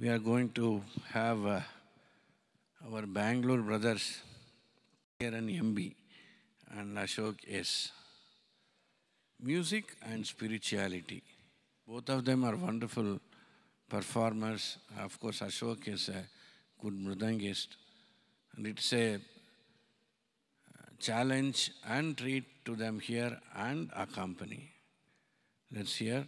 we are going to have uh, our Bangalore brothers, Kiran MB and Ashok S. Music and spirituality. Both of them are wonderful performers. Of course, Ashok is a good mridangist. And it's a uh, challenge and treat to them here and accompany. Let's hear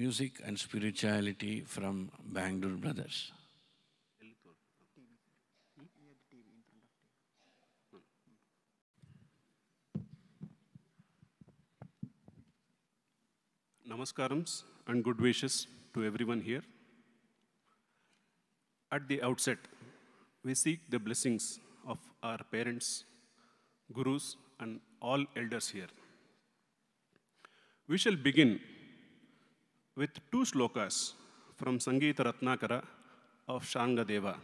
music and spirituality from Bangalore Brothers. Namaskarams and good wishes to everyone here. At the outset, we seek the blessings of our parents, gurus, and all elders here. We shall begin with two slokas from Sangeeta Ratnakara of Shangadeva.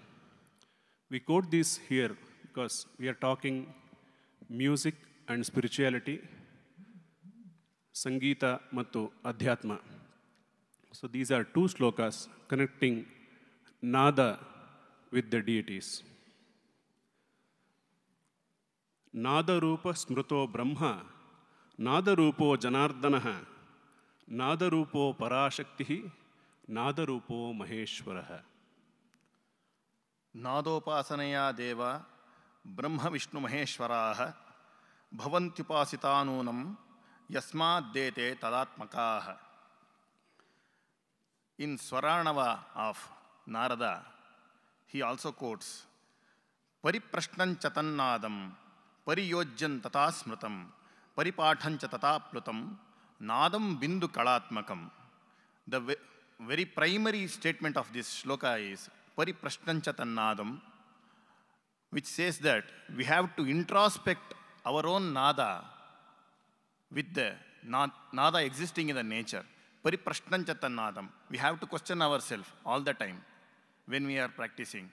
We quote this here because we are talking music and spirituality, Sangeeta Mattu Adhyatma. So these are two slokas connecting nada with the deities. Nada Smruto Brahma, Nada ನಾದರೂಪೋ Janardhana नादरूपो पराशक्ति नादरूपो महेश्वर नादोपासनया देव ब्रह्म Vishnu Maheshwara भवन्त्युपासितानूनम यस्माद्देते तदात्मका In Swaranava of Narada, he also quotes Pariprashnan chatannadam, pariyojyan tata smritam, परिपाठं च तथा प्लुतं Nadam Bindu Kalatmakam. The very primary statement of this shloka is Pariprashnanchatanadam, which says that we have to introspect our own nada with the nada existing in the nature. Pariprashnanchatanadam. We have to question ourselves all the time when we are practicing.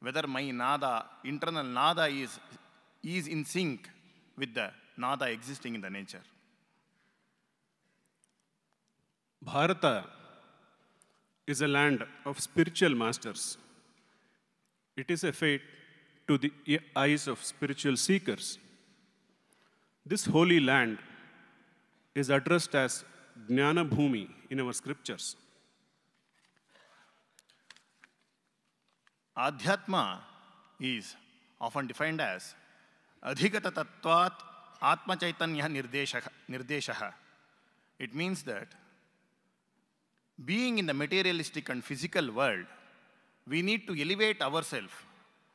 Whether my nada, internal nada is, is in sync with the nada existing in the nature. Bharata is a land of spiritual masters. It is a fate to the eyes of spiritual seekers. This holy land is addressed as Jnana Bhumi in our scriptures. Adhyatma is often defined as Adhikata Tattvat Atma Chaitanya Nirdeshaha. It means that being in the materialistic and physical world we need to elevate ourselves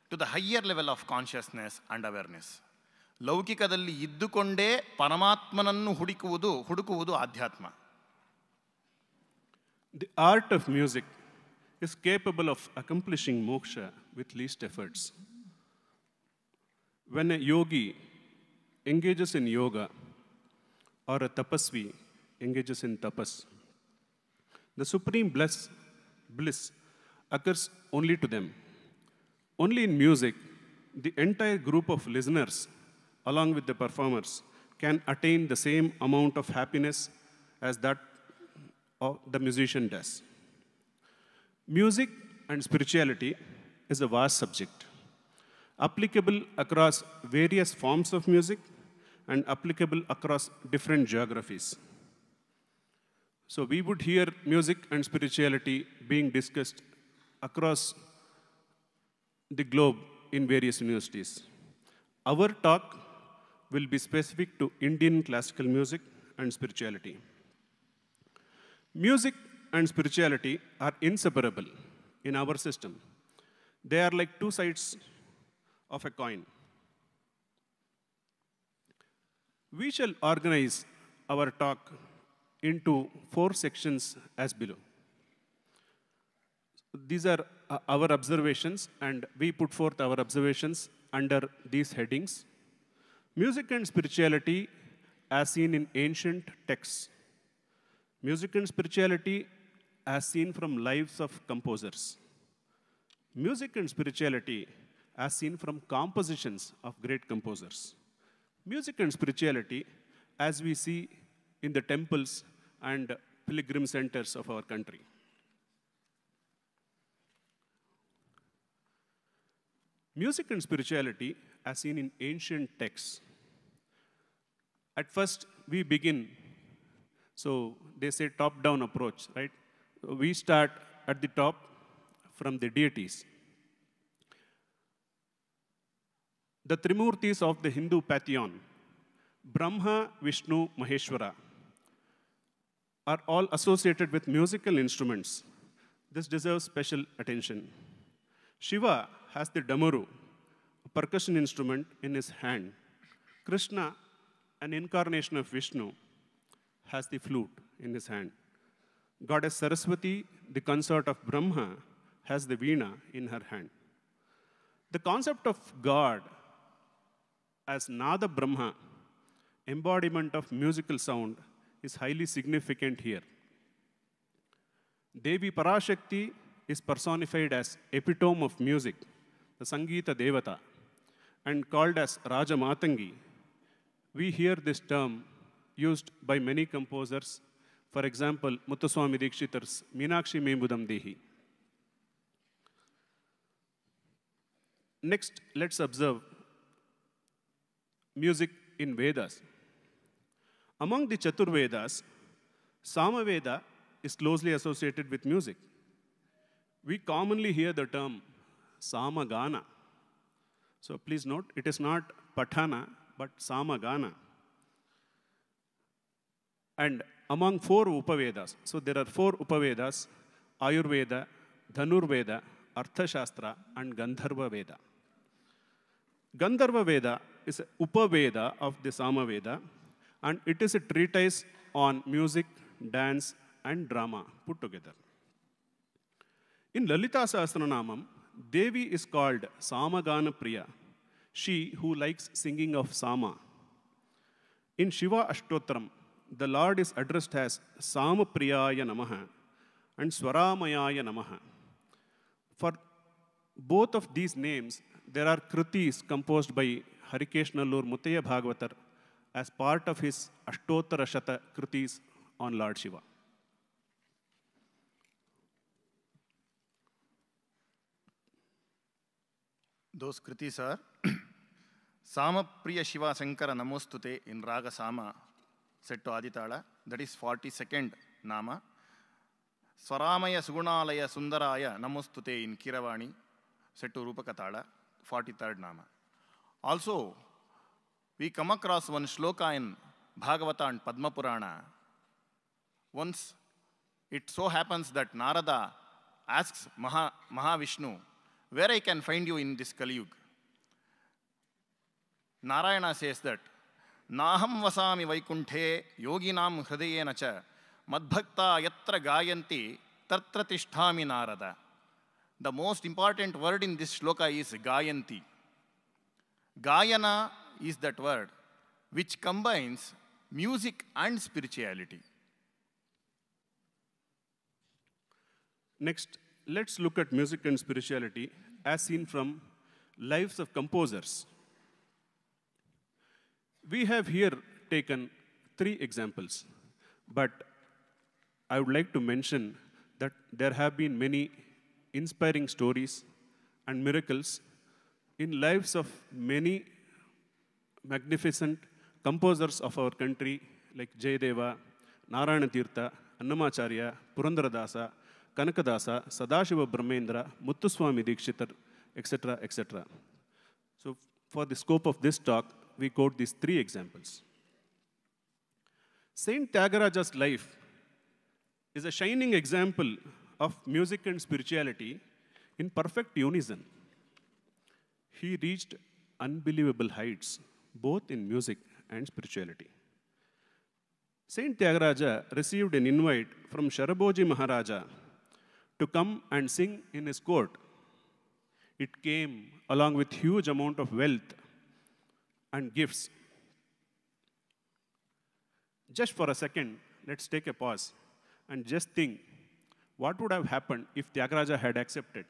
to the higher level of consciousness and awareness laukikadalli iddukonde paramatmanannu hudikuvudu hudukuvudu adhyatma the art of music is capable of accomplishing moksha with least efforts when a yogi engages in yoga or a tapasvi engages in tapas The supreme bliss, bliss occurs only to them. Only in music, the entire group of listeners, along with the performers, can attain the same amount of happiness as that of the musician does. Music and spirituality is a vast subject, applicable across various forms of music and applicable across different geographies. So we would hear music and spirituality being discussed across the globe in various universities. Our talk will be specific to Indian classical music and spirituality. Music and spirituality are inseparable in our system. They are like two sides of a coin. We shall organize our talk into four sections as below. These are uh, our observations, and we put forth our observations under these headings. Music and spirituality as seen in ancient texts. Music and spirituality as seen from lives of composers. Music and spirituality as seen from compositions of great composers. Music and spirituality as we see in the temples and pilgrim centers of our country. Music and spirituality, as seen in ancient texts, at first we begin, so they say top-down approach, right? We start at the top from the deities. The Trimurtis of the Hindu pantheon, Brahma, Vishnu, Maheshwara, are all associated with musical instruments. This deserves special attention. Shiva has the damaru, a percussion instrument, in his hand. Krishna, an incarnation of Vishnu, has the flute in his hand. Goddess Saraswati, the consort of Brahma, has the veena in her hand. The concept of God as Nada Brahma, embodiment of musical sound, is highly significant here. Devi Parashakti is personified as epitome of music, the Sangeeta Devata, and called as Raja Matangi. We hear this term used by many composers, for example, Muthuswami Dikshitar's Meenakshi Membudam Dehi. Next, let's observe music in Vedas. Among the Chaturvedas, Samaveda is closely associated with music. We commonly hear the term Samagana. So please note, it is not Patana, but Samagana. And among four Upavedas, so there are four Upavedas, Ayurveda, Dhanurveda, Arthashastra, and Gandharva Veda. Gandharva Veda is an Upaveda of the Samaveda, And it is a treatise on music, dance, and drama put together. In Lalita Sahasranamam, Devi is called Samagana Priya, she who likes singing of Sama. In Shiva Ashtotram, the Lord is addressed as Samapriyaya Namaha and Swaramayaya Namaha. For both of these names, there are kritis composed by Harikeshna Lur Mutaya Bhagavatar as part of his Ashtotra Shata Kritis on Lord Shiva. Those Kritis are Samapriya Shiva Shankara Namostute in Raga Sama, set to Aditala, that is 42nd Nama. Swaramaya Sugunalaya Sundaraya Namostute in Kiravani, set to Rupakatala, 43rd Nama. Also, we come across one shloka in Bhagavata and Padma Purana. Once it so happens that Narada asks Maha, Mahavishnu, where I can find you in this Kali Yuga? Narayana says that, Naham vasami vaikunthe yoginam hridayena cha madbhakta yatra gayanti tatra tishtami Narada. The most important word in this shloka is gayanti. Gayana is that word which combines music and spirituality. Next, let's look at music and spirituality as seen from lives of composers. We have here taken three examples, but I would like to mention that there have been many inspiring stories and miracles in lives of many magnificent composers of our country like Jayadeva, Tirtha, Annamacharya, Purandaradasa, Kanakadasa, Sadashiva Brahmendra, Muthuswami Dikshitar, etc., etc. So for the scope of this talk, we quote these three examples. Saint Tyagaraja's life is a shining example of music and spirituality in perfect unison. He reached unbelievable heights both in music and spirituality. Saint Tyagaraja received an invite from Sharaboji Maharaja to come and sing in his court. It came along with huge amount of wealth and gifts. Just for a second, let's take a pause and just think what would have happened if Tyagaraja had accepted.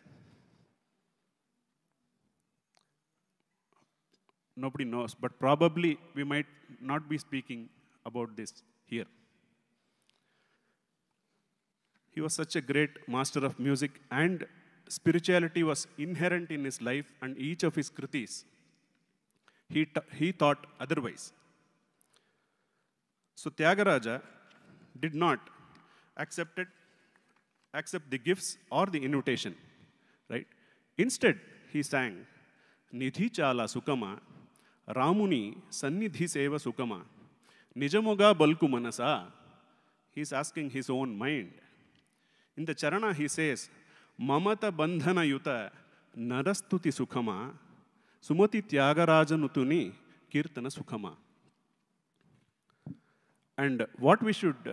nobody knows, but probably we might not be speaking about this here. He was such a great master of music, and spirituality was inherent in his life and each of his kritis. He, he thought otherwise. So Tyagaraja did not accepted, accept the gifts or the invitation, right? Instead, he sang Nidhi Chala Sukama రాముని సన్నిధి సేవ సుఖమ నిజముగా బల్కు మనసా he's asking his own mind in the చరణ he says మమత బంధనయుత నరస్తుతి సుఖమ సుమతి త్యాగరాజనుతుని కీర్తన సుఖమ and what we should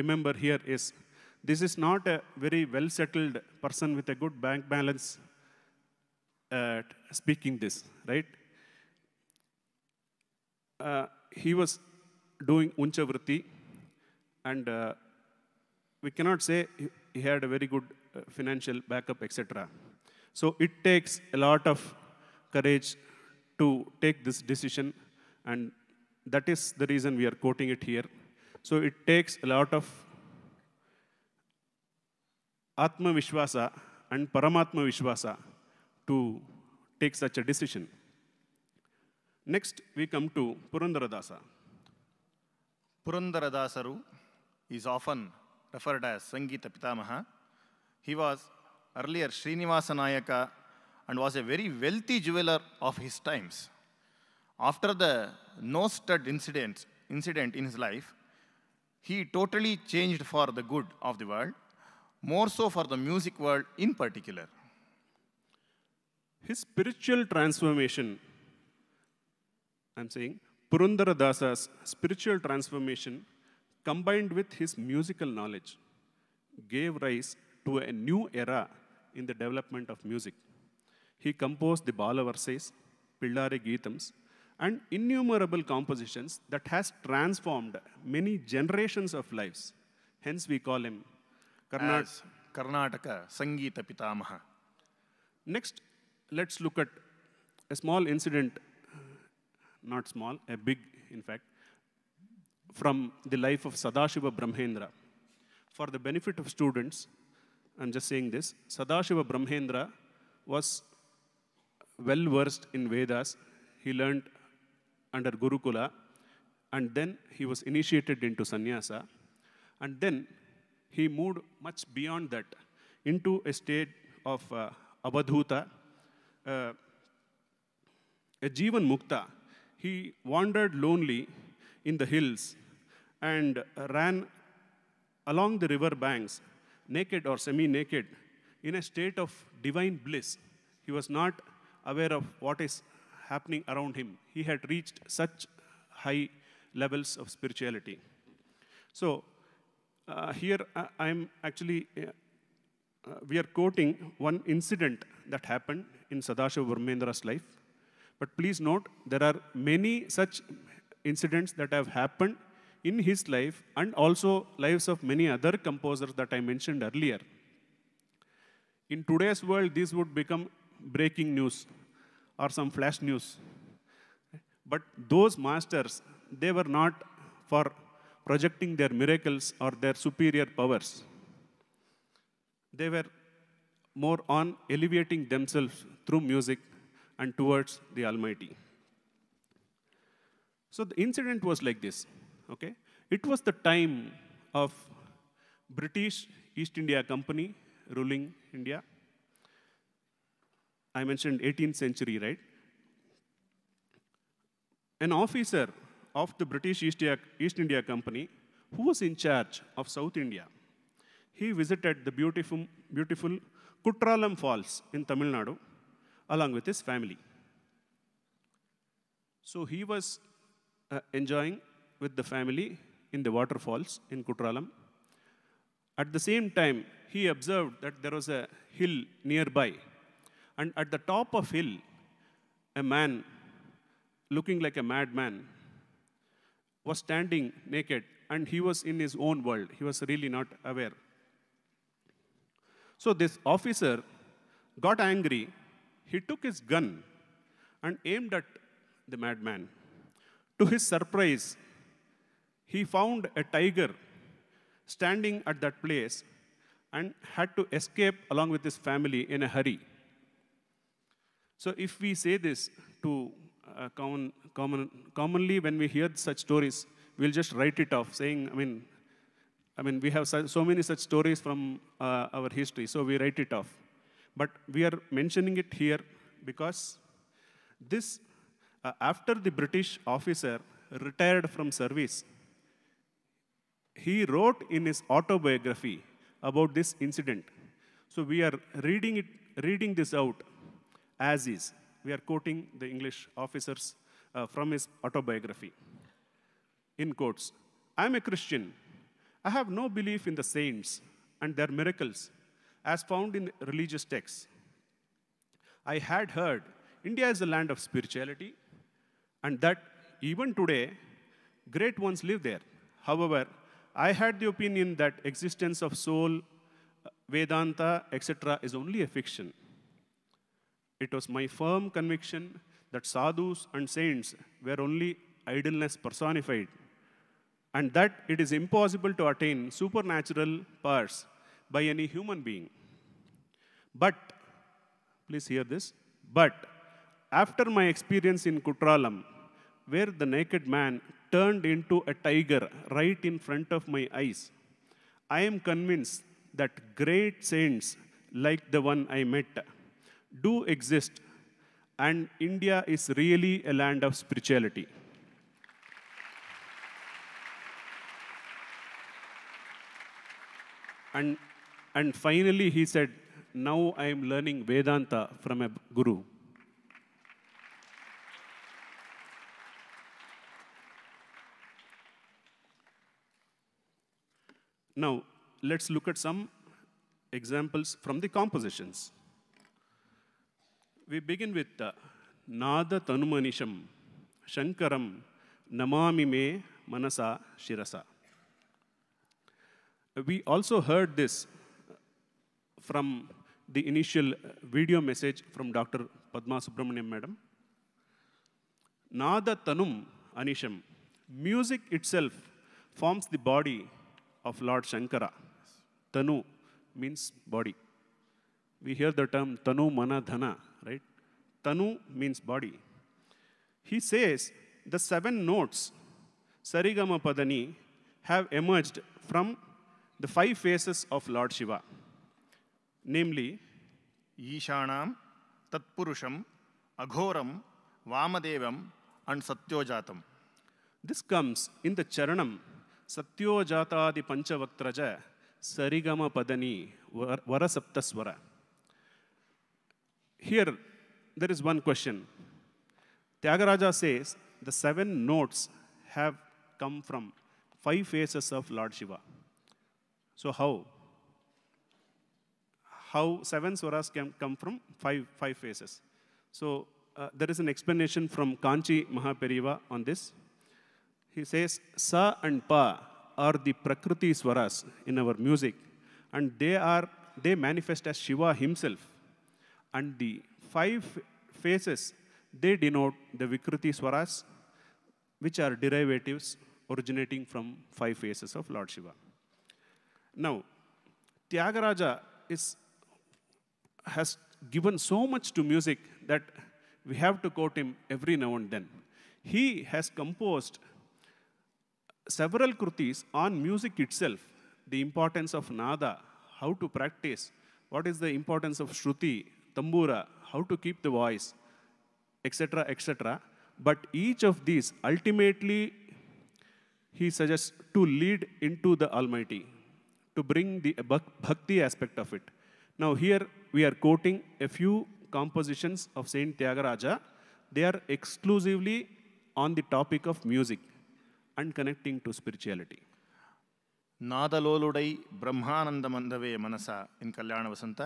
remember here is this is not a very well settled person with a good bank balance speaking this right uh, he was doing Unchavritti, and uh, we cannot say he had a very good uh, financial backup, etc. So it takes a lot of courage to take this decision, and that is the reason we are quoting it here. So it takes a lot of Atma Vishwasa and Paramatma Vishwasa to take such a decision. Next, we come to Purandaradasa. Purandaradasaru is often referred as Sangeeta Pitamaha. He was earlier Srinivasanayaka and was a very wealthy jeweler of his times. After the No stud incident, incident in his life, he totally changed for the good of the world, more so for the music world in particular. His spiritual transformation I'm saying Dasa's spiritual transformation combined with his musical knowledge gave rise to a new era in the development of music. He composed the Balavarsais, Pillare Geetams, and innumerable compositions that has transformed many generations of lives. Hence we call him Karnat As Karnataka Sangeeta Pitamaha. Next, let's look at a small incident not small, a big, in fact, from the life of Sadashiva Brahmendra. For the benefit of students, I'm just saying this, Sadashiva Brahmendra was well versed in Vedas. He learned under Gurukula, and then he was initiated into sannyasa, and then he moved much beyond that into a state of uh, abadhuta, uh, a jivan mukta, he wandered lonely in the hills and ran along the river banks, naked or semi-naked, in a state of divine bliss. He was not aware of what is happening around him. He had reached such high levels of spirituality. So uh, here uh, I'm actually, uh, uh, we are quoting one incident that happened in Sadashiva Ramendra's life. But please note, there are many such incidents that have happened in his life and also lives of many other composers that I mentioned earlier. In today's world, this would become breaking news or some flash news. But those masters, they were not for projecting their miracles or their superior powers. They were more on elevating themselves through music and towards the Almighty. So the incident was like this, okay? It was the time of British East India Company ruling India. I mentioned 18th century, right? An officer of the British East India, East India Company who was in charge of South India. He visited the beautiful, beautiful Kutralam Falls in Tamil Nadu along with his family. So he was uh, enjoying with the family in the waterfalls in Kutralam. At the same time, he observed that there was a hill nearby. And at the top of hill, a man looking like a madman was standing naked and he was in his own world. He was really not aware. So this officer got angry he took his gun and aimed at the madman. To his surprise, he found a tiger standing at that place and had to escape along with his family in a hurry. So, if we say this to uh, common, common, commonly when we hear such stories, we'll just write it off, saying, I mean, I mean, we have so, many such stories from uh, our history, so we write it off. But we are mentioning it here because this, uh, after the British officer retired from service, he wrote in his autobiography about this incident. So we are reading, it, reading this out as is. We are quoting the English officers uh, from his autobiography. In quotes, I'm a Christian. I have no belief in the saints and their miracles as found in religious texts. I had heard India is the land of spirituality, and that even today, great ones live there. However, I had the opinion that existence of soul, Vedanta, etc. is only a fiction. It was my firm conviction that sadhus and saints were only idleness personified, and that it is impossible to attain supernatural powers by any human being. But, please hear this, but after my experience in Kutralam, where the naked man turned into a tiger right in front of my eyes, I am convinced that great saints like the one I met do exist, and India is really a land of spirituality. And and finally, he said, now I am learning Vedanta from a guru. Now, let's look at some examples from the compositions. We begin with uh, Nada Tanumanisham, Shankaram, Namami Me Manasa Shirasa. We also heard this from the initial uh, video message from Dr. Padma Subramaniam, madam. Nada Tanum Anisham. Music itself forms the body of Lord Shankara. Tanu means body. We hear the term Tanu Mana Dhana, right? Tanu means body. He says the seven notes, Sarigama Padani, have emerged from the five faces of Lord Shiva. namely Ishanam, Tatpurusham, Aghoram, Vamadevam, and Satyojatam. This comes in the Charanam Satyojatadi Panchavaktraja Sarigama Padani Varasaptaswara. Here, there is one question. Tyagaraja says the seven notes have come from five faces of Lord Shiva. So, how? how seven suras can come from five, five phases. So uh, there is an explanation from Kanchi Mahaperiva on this. He says, Sa and Pa are the Prakriti swaras in our music, and they, are, they manifest as Shiva himself. And the five phases, they denote the Vikriti swaras, which are derivatives originating from five phases of Lord Shiva. Now, Tyagaraja is has given so much to music that we have to quote him every now and then. He has composed several krutis on music itself, the importance of nada, how to practice, what is the importance of shruti, tambura, how to keep the voice, etc., etc. But each of these ultimately, he suggests to lead into the Almighty, to bring the bhakti aspect of it. Now here we are quoting a few compositions of Saint Tyagaraja. They are exclusively on the topic of music and connecting to spirituality. ನಾದಲೋಲುಡೈ ಬ್ರಹ್ಮಾನಂದ ಮಂದವೇ ಮನಸ in Kalyana Vasantha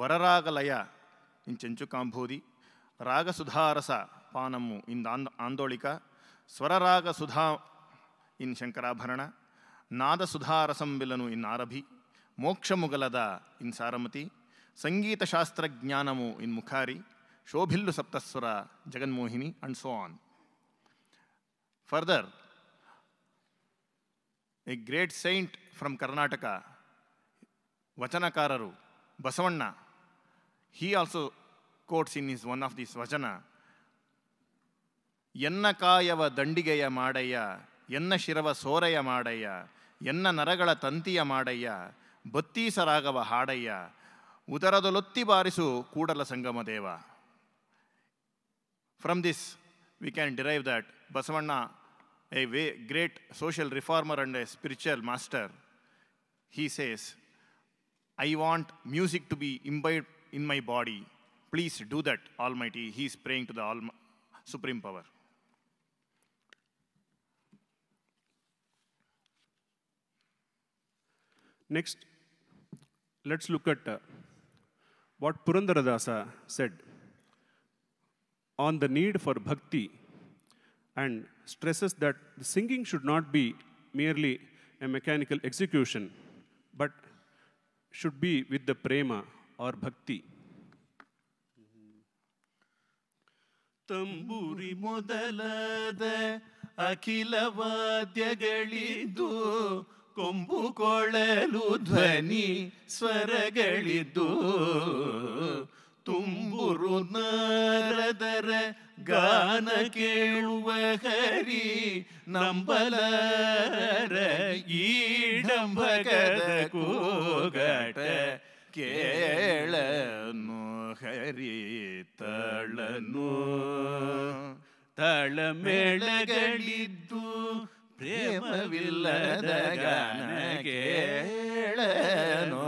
ವರರಾಗಲಯ in ಚೆಂಚು ಕಾಂಬೋದಿ ರಾಗಸುಧಾರಸ ಪಾನಮ್ಮು in ಆಂದ ಆಂದೋಳಿಕ ಸ್ವರರಾಗ Sudha in Shankara ನಾದ ಸುಧಾರಸಂ ಬಿಲನು in Arabhi ಮೋಕ್ಷಮುಗಲದ in Saramati ಸಂಗೀತಶಾಸ್ತ್ರಜ್ಞಾನಮು in Mukhari ಶೋಭಿಲ್ಲು ಸಪ್ತಸ್ವರ ಜಗನ್ಮೋಹಿನಿ and so on further a great saint from Karnataka ವಚನಕಾರರು Basavanna he also quotes in is one of this ವಚನ ಎನ್ನ ಕಾಯವ ದಂಡಿಗೆಯ ಮಾಡಯ್ಯ ಎನ್ನ ಶಿರವ ಸೋರಯ್ಯ ಮಾಡಯ್ಯ ಎನ್ನ ನರಗಳ ತಂತಿಯ ಮಾಡಯ್ಯ ಬತ್ತೀಸರಾಗವ ಹಾಡಯ್ಯ ಉದರದೊಲೊತ್ತಿ ಬಾರಿಸು Kudala Sangama Deva from this we can derive that Basavanna, a great social reformer and a spiritual master, he says, I want music to be imbibed in my body. Please do that, Almighty. He is praying to the Supreme Power. Next, let's look at uh, what Purandaradasa said on the need for bhakti and stresses that the singing should not be merely a mechanical execution, but should be with the prema or bhakti. ತಂಬುರಿ ಮೊದಲಾದ ಅಖಿಲ ವಾದ್ಯಗಳಿದ್ದು ಕೊಂಬು ಕೊಳಲು ಧ್ವನಿ ಸ್ವರಗಳಿದ್ದು ತುಂಬುರು ನರದರ ಗಾನ ಕೇಳುವ ಹರಿ ನಂಬಲರ ಈಡಂಬಕದ ಕೂಗಟ ಕೇಳನು ಹರಿ ತಳನು ತಳಮೇಳಗಳಿದ್ದು ಪ್ರೇಮವಿಲ್ಲದ ಕೇಳನು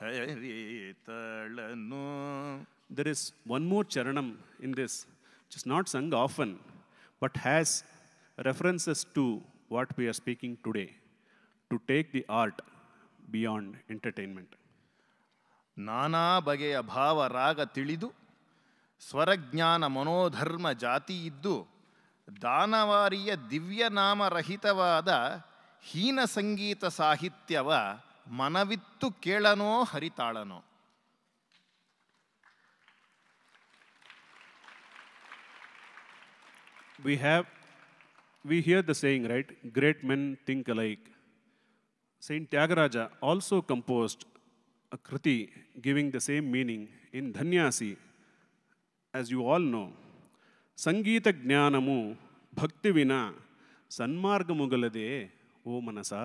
ಹರಿತಳನು there is one more charanam in this which is not sung often but has references to what we are speaking today to take the art beyond entertainment ನಾನಾ ಬಗೆಯ ಭಾವ ರಾಗ ತಿಳಿದು ಸ್ವರಜ್ಞಾನ ಮನೋಧರ್ಮ ಜಾತಿ iddu ದಾನವಾರಿಯ ದಿವ್ಯನಾಮರಹಿತವಾದ ಹೀನ ಸಂಗೀತ ಸಾಹಿತ್ಯವ ಮನವಿತ್ತು ಕೇಳನೋ ಹರಿತಾಳನೋ we have we hear the saying right great men think alike saint tyagaraja also composed a kriti giving the same meaning in dhanyasi as you all know సంగీత జ్ఞానము భక్తి విన సన్మార్గముగలదే ఓ మనసా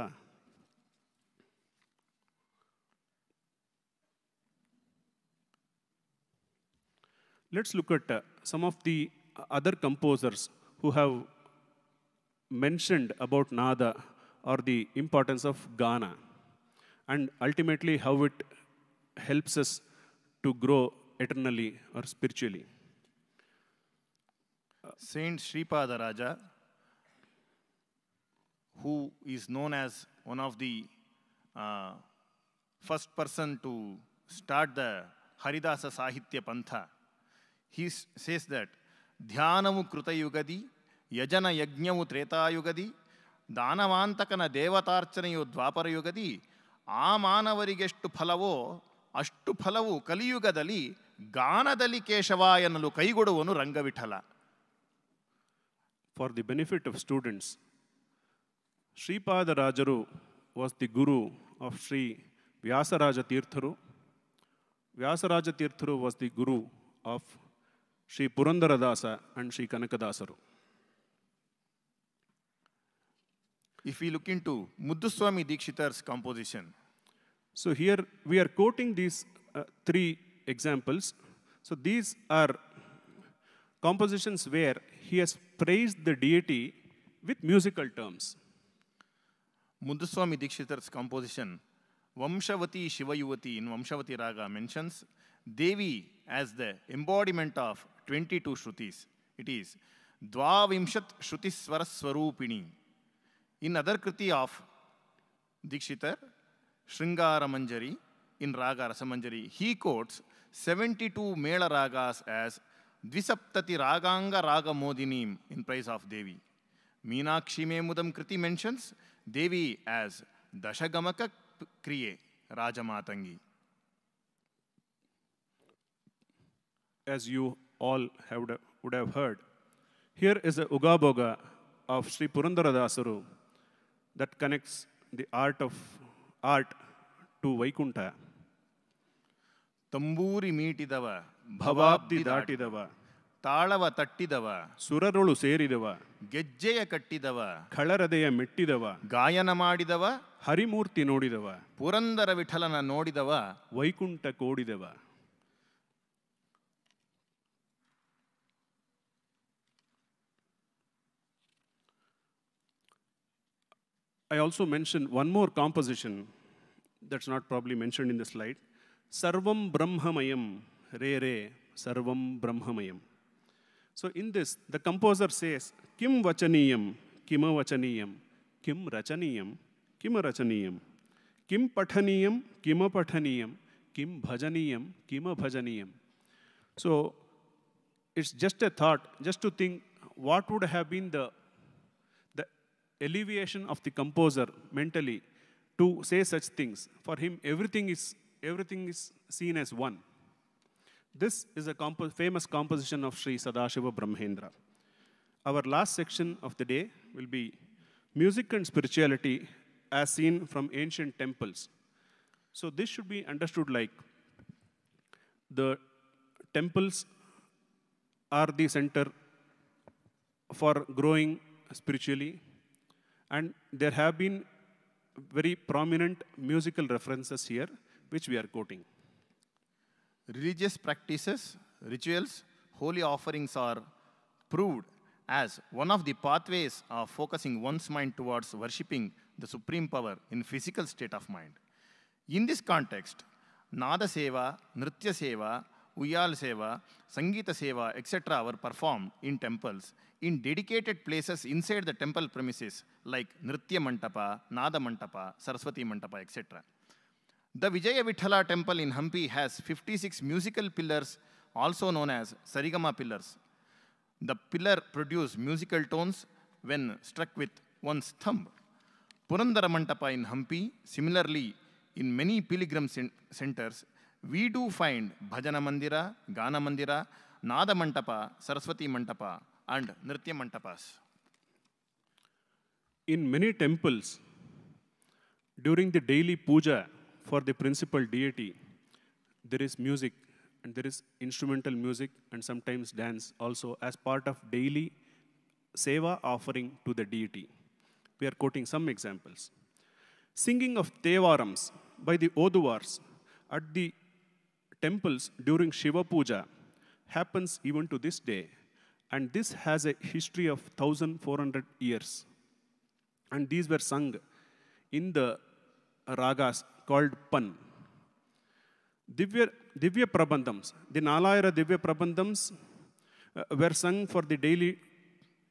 let's look at some of the other composers who have mentioned about nada or the importance of Ghana and ultimately how it helps us to grow eternally or spiritually. Saint Raja, who is known as one of the uh, first person to start the Haridasa Sahitya Pantha, he says that ಧ್ಯಾನವು ಕೃತಯುಗದಿ Dana Vantakana ತ್ರೇತಾಯುಗದಿ ದಾನವಾಂತಕನ ದೇವತಾರ್ಚನೆಯು ದ್ವಾಪರಯುಗದಿ ಆ ಮಾನವರಿಗೆಷ್ಟು ಫಲವೋ ಅಷ್ಟು ಫಲವು ಕಲಿಯುಗದಲ್ಲಿ ಗಾನದಲ್ಲಿ ಕೇಶವ ಎನ್ನಲು ಕೈಗೊಡುವನು Rangavittala for the benefit of students. Sri Padarajaru was the guru of Sri Vyasaraja Tirtharu. Vyasaraja Tirtharu was the guru of Sri Purandaradasa and Sri Kanakadasaru. If we look into Mudduswami Dikshitar's composition. So here we are quoting these uh, three examples. So these are compositions where he has praised the deity with musical terms. Munduswami Dikshitar's composition, Vamshavati Shivayuvati in Vamshavati Raga mentions Devi as the embodiment of 22 Shrutis. It is Dvavimshat Shrutiswara Swarupini. In other kriti of Dikshitar, Shringara Manjari, in Raga Rasamanjari, he quotes 72 Mela Ragas as द्विसप्तति रागांग राग मोदिनी in praise of Devi Meenakshi में मुदम कृति mentions Devi as दशगमक क्रिये राजमातंगी as you all have would have heard here is a उगाबोग ऑफ श्री पुरंदरदासर that connects the art of art to Vaikuntha ತಂಬೂರಿ ಮೀಟಿದವ ಭವಾಬ್ದಿ ದಾಟಿದವ ತಾಳವ ತಟ್ಟಿದವ ಸುರರುಳು ಸೇರಿದವ ಗೆಜ್ಜೆಯ ಕಟ್ಟಿದವ ಖಳರದೆಯ ಮೆಟ್ಟಿದವ ಗಾಯನ ಮಾಡಿದವ ಹರಿಮೂರ್ತಿ ನೋಡಿದವ ಪುರಂದರ ವಿಠಲನ ನೋಡಿದವ ವೈಕುಂಠ ಕೋಡಿದವ I also mention one more composition that's not probably mentioned in the slide Sarvam Brahmamayam, Re Re, Sarvam Brahmamayam. So in this, the composer says, Kim Vachaniyam, Kima Vachaniyam, Kim Rachaniyam, Kima Rachaniyam, Kim Pathaniyam, Kima Pathaniyam, Kim Bhajaniyam, Kima Bhajaniyam. So it's just a thought, just to think what would have been the, the alleviation of the composer mentally to say such things. For him, everything is everything is seen as one. This is a famous composition of Sri Sadashiva Brahmendra. Our last section of the day will be music and spirituality as seen from ancient temples. So this should be understood like the temples are the center for growing spiritually and there have been very prominent musical references here which we are quoting. Religious practices, rituals, holy offerings are proved as one of the pathways of focusing one's mind towards worshipping the supreme power in physical state of mind. In this context, Nada Seva, Nritya Seva, Uyal Seva, Sangeeta Seva, etc. were performed in temples in dedicated places inside the temple premises like Nritya Mantapa, Nada Mantapa, Saraswati Mantapa, etc. The Vijaya Vithala temple in Hampi has 56 musical pillars, also known as Sarigama pillars. The pillar produces musical tones when struck with one's thumb. Purandara Mantapa in Hampi, similarly, in many pilgrim centers, we do find Bhajana Mandira, Gana Mandira, Nada Mantapa, Saraswati Mantapa, and Nritya Mantapas. In many temples, during the daily puja, for the principal deity, there is music, and there is instrumental music, and sometimes dance also as part of daily seva offering to the deity. We are quoting some examples. Singing of Tevarams by the Odhuvars at the temples during Shiva Puja happens even to this day. And this has a history of 1,400 years. And these were sung in the ragas called Pan. Divya, Divya Prabandhams, the Nalayara Divya Prabandhams uh, were sung for the daily,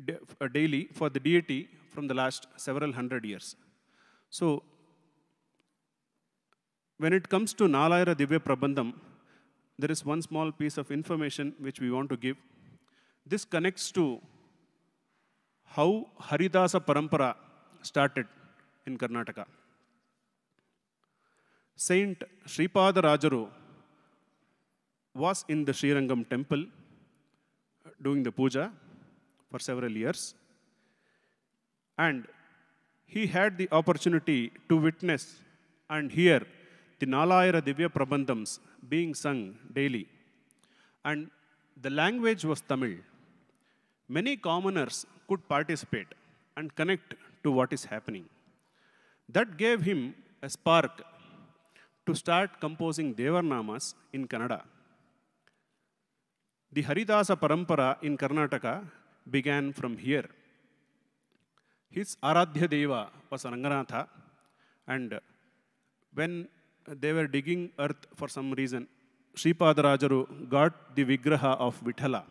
de, uh, daily for the deity from the last several hundred years. So, when it comes to Nalayara Divya Prabandham, there is one small piece of information which we want to give. This connects to how Haridasa Parampara started in Karnataka. Saint Sripadarajaru was in the Srirangam temple doing the puja for several years. And he had the opportunity to witness and hear the Nalayara Divya Prabandhams being sung daily. And the language was Tamil. Many commoners could participate and connect to what is happening. That gave him a spark to start composing Devarnamas in Kannada. The Haridasa Parampara in Karnataka began from here. His Aradhya Deva was Ranganatha, and when they were digging earth for some reason, Sripadarajaru got the Vigraha of Vithala.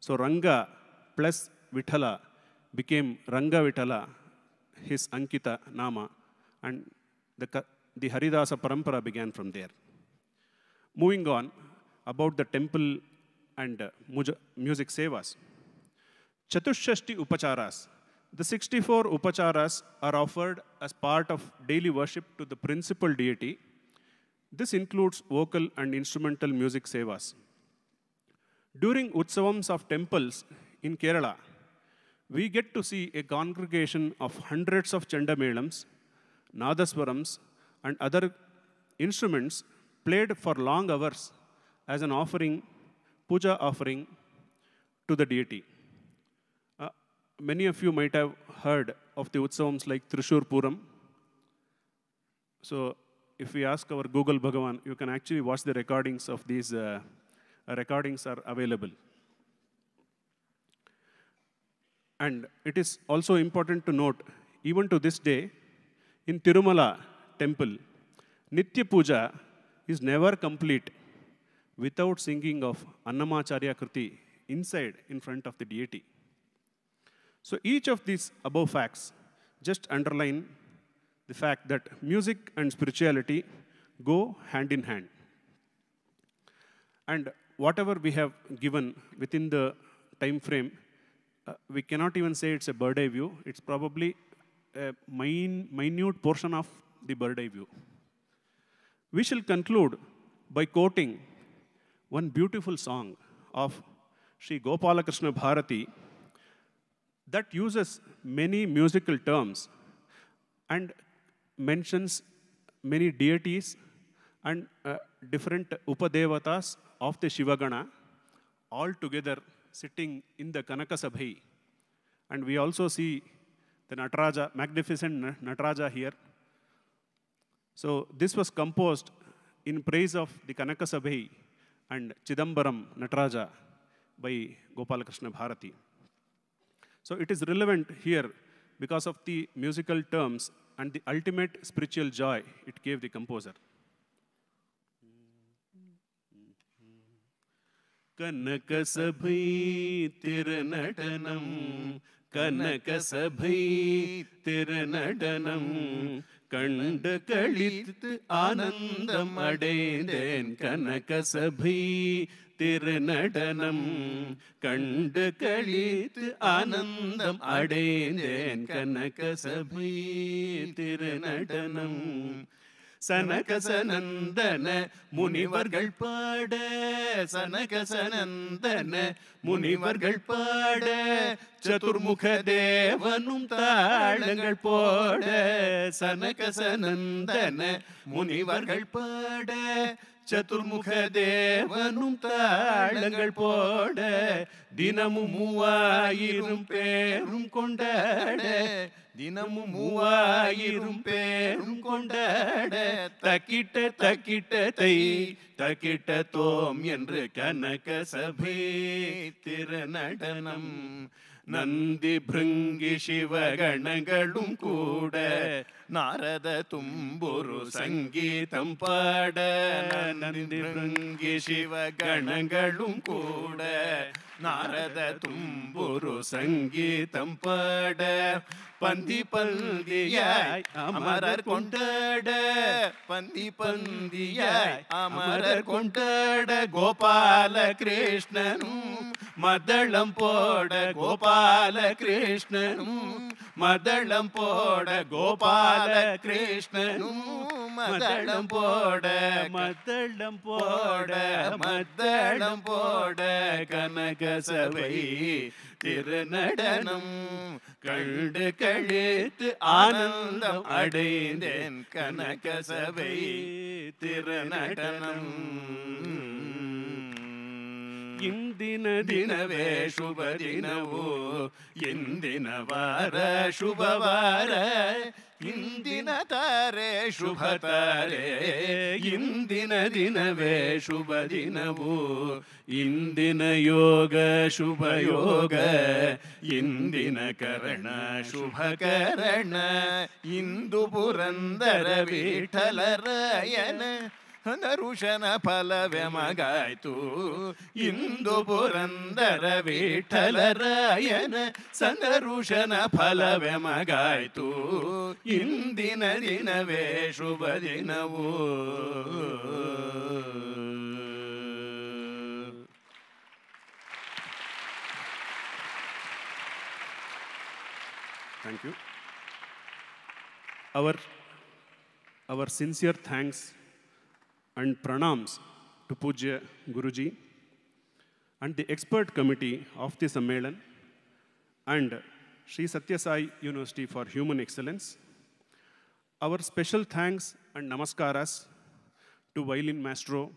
So Ranga plus Vithala became Ranga Vithala, his Ankita Nama, and the the Haridasa Parampara began from there. Moving on, about the temple and uh, music sevas. Chatushashti Upacharas. The 64 Upacharas are offered as part of daily worship to the principal deity. This includes vocal and instrumental music sevas. During Utsavams of temples in Kerala, we get to see a congregation of hundreds of Chandamelams, Nadaswarams, and other instruments played for long hours as an offering, puja offering to the deity. Uh, many of you might have heard of the utsavams like Trishur Puram. So if we ask our Google Bhagavan, you can actually watch the recordings of these uh, recordings are available. And it is also important to note, even to this day, in Tirumala, temple, Nitya Puja is never complete without singing of Annamacharya Kriti inside in front of the deity. So each of these above facts just underline the fact that music and spirituality go hand in hand. And whatever we have given within the time frame, uh, we cannot even say it's a bird eye view. It's probably a min minute portion of the bird eye view. We shall conclude by quoting one beautiful song of Sri Gopalakrishna Bharati that uses many musical terms and mentions many deities and uh, different upadevatas of the Shivagana all together sitting in the Kanaka Sabhai. And we also see the Nataraja, magnificent Nataraja here, so this was composed in praise of the Kanaka Sabhai and Chidambaram Nataraja by Gopalakrishna Bharati. So it is relevant here because of the musical terms and the ultimate spiritual joy it gave the composer. Kanakasabhai திருநடனம் கனகசபை திருநடனம் கண்டு கழித்து ஆனந்தம் அடைந்தேன் கனகசபை திருநடனம் கண்டு கழித்து ஆனந்தம் அடைந்தேன் கனகசபை திருநடனம் சனகசனந்தன முனிவர்கள் பாட சனகசனந்தன முனிவர்கள் பாட சதுர்முக தேவனும் தாளங்கள் போட சனகசனந்தன முனிவர்கள் பாட சதுர்முக தேவனும் தாளங்கள் போட தினமும் மூவாயிரம் பேரும் கொண்டாட தினமும் மூவாயிரம் பேரும் கொண்டாட தக்கிட்ட தக்கிட்ட தை தக்கிட்ட தோம் என்று கனக சபை திறநடனம் നന്ദി ഭൃങ്കി ശിവഗണകളും കൂടെ നാരദ തുമ്പൊരു സംഗീതം പാട നന്ദി ഭൃങ്കി ശിവഗണകളും കൂടെ നാരദ തുമ്പൊരു സംഗീതം പാട പന്തി പന്തിയായി അമരർ കൊണ്ടാട പന്തി പന്തിയായി അമരർ കൊണ്ടാട ഗോപാലകൃഷ്ണനും மதளம் போட கோபால கிருஷ்ணனும் மதளம் போட கோபால கிருஷ்ணனும் மதளம் போட மதளம் போட மதளம் போட கனகசபை திருநடனம் கண்டு கழித்து ஆனந்தம் அடைந்தேன் கனகசபை திருநடனம் ಇಂದಿನ ದಿನವೇ ಶುಭ ದಿನವು ಇಂದಿನ ವಾರ ಶುಭವಾರ ಇಂದಿನ ತಾರೆ ಶುಭ ತಾರೆ ಇಂದಿನ ದಿನವೇ ಶುಭ ದಿನವು ಇಂದಿನ ಯೋಗ ಶುಭ ಯೋಗ ಇಂದಿನ ಕರಣ ಶುಭ ಕರಣ ಇಂದು ಪುರಂದರ ವಿಠಲರಾಯನ ನರುಷನ ಫಲವೆ ಮಗಾಯ್ತು ಇಂದು ಪುರಂದರ ವಿಠಲರಾಯನ ಸನರುಷನ ಫಲವೆ ಮಗಾಯ್ತು ಇಂದಿನ ದಿನವೇ ಶುಭ ದಿನವು Thank you. Our, our sincere thanks and pranams to Pujya Guruji and the expert committee of the Sammelan and Sri Sai University for Human Excellence. Our special thanks and namaskaras to violin maestro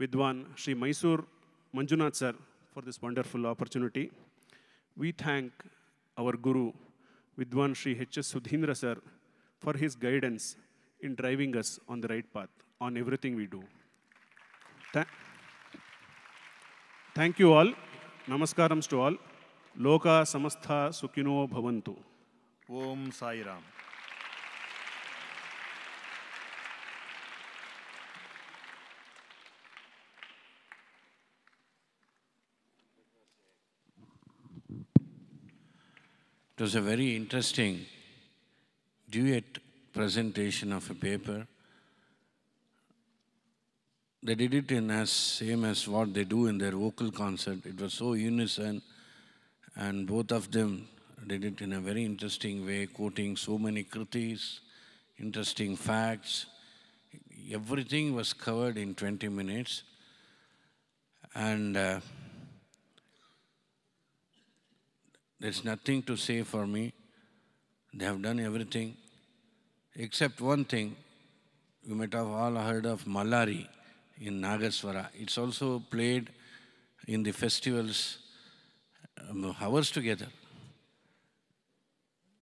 Vidwan Sri Mysore Manjunath sir for this wonderful opportunity. We thank our guru Vidwan Sri H.S. Sudhindra sir for his guidance in driving us on the right path on everything we do. Th Thank you all. Namaskarams to all. Loka samastha Sukino bhavantu. Om Sai Ram. It was a very interesting duet presentation of a paper they did it in as same as what they do in their vocal concert. It was so unison, and both of them did it in a very interesting way, quoting so many kritis, interesting facts. Everything was covered in 20 minutes, and uh, there's nothing to say for me. They have done everything except one thing. You might have all heard of Malari in Nagaswara. It's also played in the festivals um, hours together.